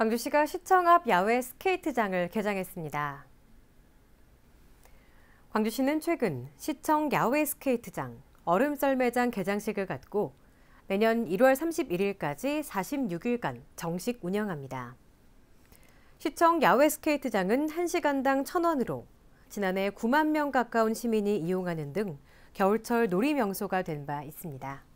광주시가 시청 앞 야외 스케이트장을 개장했습니다. 광주시는 최근 시청 야외 스케이트장, 얼음썰매장 개장식을 갖고 매년 1월 31일까지 46일간 정식 운영합니다. 시청 야외 스케이트장은 1시간당 1,000원으로 지난해 9만 명 가까운 시민이 이용하는 등 겨울철 놀이 명소가 된 바 있습니다.